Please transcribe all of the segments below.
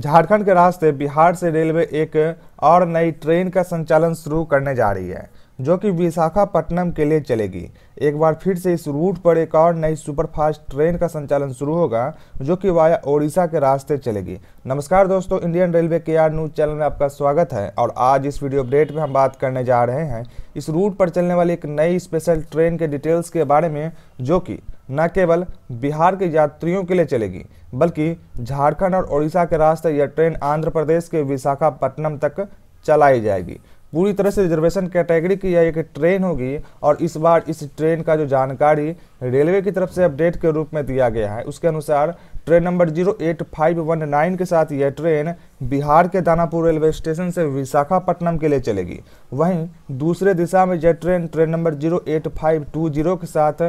झारखंड के रास्ते बिहार से रेलवे एक और नई ट्रेन का संचालन शुरू करने जा रही है जो कि विशाखापट्टनम के लिए चलेगी एक बार फिर से इस रूट पर एक और नई सुपरफास्ट ट्रेन का संचालन शुरू होगा जो कि वाया ओडिशा के रास्ते चलेगी नमस्कार दोस्तों इंडियन रेलवे के आर न्यूज चैनल में आपका स्वागत है और आज इस वीडियो अपडेट में हम बात करने जा रहे हैं इस रूट पर चलने वाली एक नई स्पेशल ट्रेन के डिटेल्स के बारे में जो कि न केवल बिहार के यात्रियों के लिए चलेगी बल्कि झारखंड और उड़ीसा के रास्ते यह ट्रेन आंध्र प्रदेश के विशाखापट्टनम तक चलाई जाएगी पूरी तरह से रिजर्वेशन कैटेगरी की यह एक ट्रेन होगी और इस बार इस ट्रेन का जो जानकारी रेलवे की तरफ से अपडेट के रूप में दिया गया है उसके अनुसार train number zero eight five one nine के साथ यह ट्रेन बिहार के दानापुर रेलवे स्टेशन से विशाखापट्टनम के लिए चलेगी वहीं दूसरे दिशा में यह train train number zero eight five two zero के साथ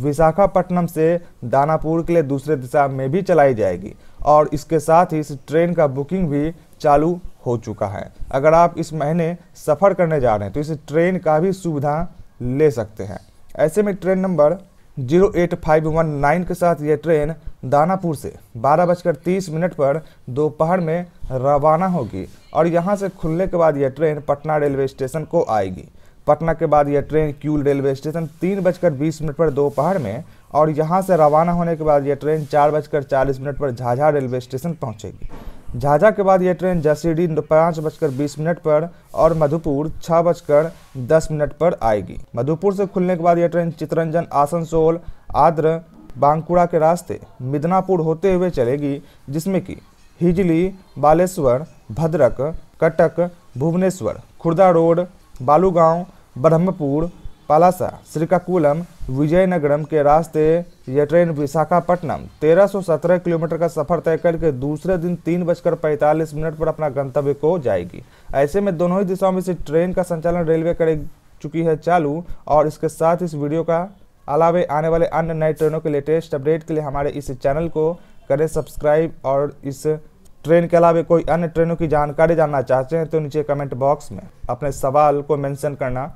विशाखापट्टनम से दानापुर के लिए दूसरे दिशा में भी चलाई जाएगी और इसके साथ ही इस ट्रेन का बुकिंग भी चालू हो चुका है अगर आप इस महीने सफ़र करने जा रहे हैं तो इस ट्रेन का भी सुविधा ले सकते हैं ऐसे में train number zero eight five one nine के साथ यह ट्रेन दानापुर से बारह बजकर तीस मिनट पर दोपहर में रवाना होगी और यहाँ से खुलने के बाद यह ट्रेन पटना रेलवे स्टेशन को आएगी पटना के बाद यह ट्रेन क्यूल रेलवे स्टेशन तीन बजकर बीस मिनट पर दोपहर में और यहाँ से रवाना होने के बाद यह ट्रेन चार बजकर चालीस मिनट पर झाझा रेलवे स्टेशन पहुँचेगी झाझा के बाद यह ट्रेन जसीडी पाँच बजकर बीस मिनट पर और मधुपुर छः बजकर दस मिनट पर आएगी मधुपुर से खुलने के बाद यह ट्रेन चितरंजन आसनसोल आद्र बांकुड़ा के रास्ते मिदनापुर होते हुए चलेगी जिसमें कि हिजली बालेश्वर भद्रक कटक भुवनेश्वर खुर्दा रोड बालूगांव ब्रह्मपुर पलासा श्रीकाकुलम विजयनगरम के रास्ते यह ट्रेन विशाखापट्टनम 1317 किलोमीटर का सफर तय करके दूसरे दिन तीन बजकर पैंतालीस मिनट पर अपना गंतव्य को जाएगी ऐसे में दोनों ही दिशाओं में से ट्रेन का संचालन रेलवे कर चुकी है चालू और इसके साथ इस वीडियो का अलावे आने वाले अन्य नए ट्रेनों के लेटेस्ट अपडेट के लिए हमारे इस चैनल को करें सब्सक्राइब और इस ट्रेन के अलावा कोई अन्य ट्रेनों की जानकारी जानना चाहते हैं तो नीचे कमेंट बॉक्स में अपने सवाल को मेंशन करना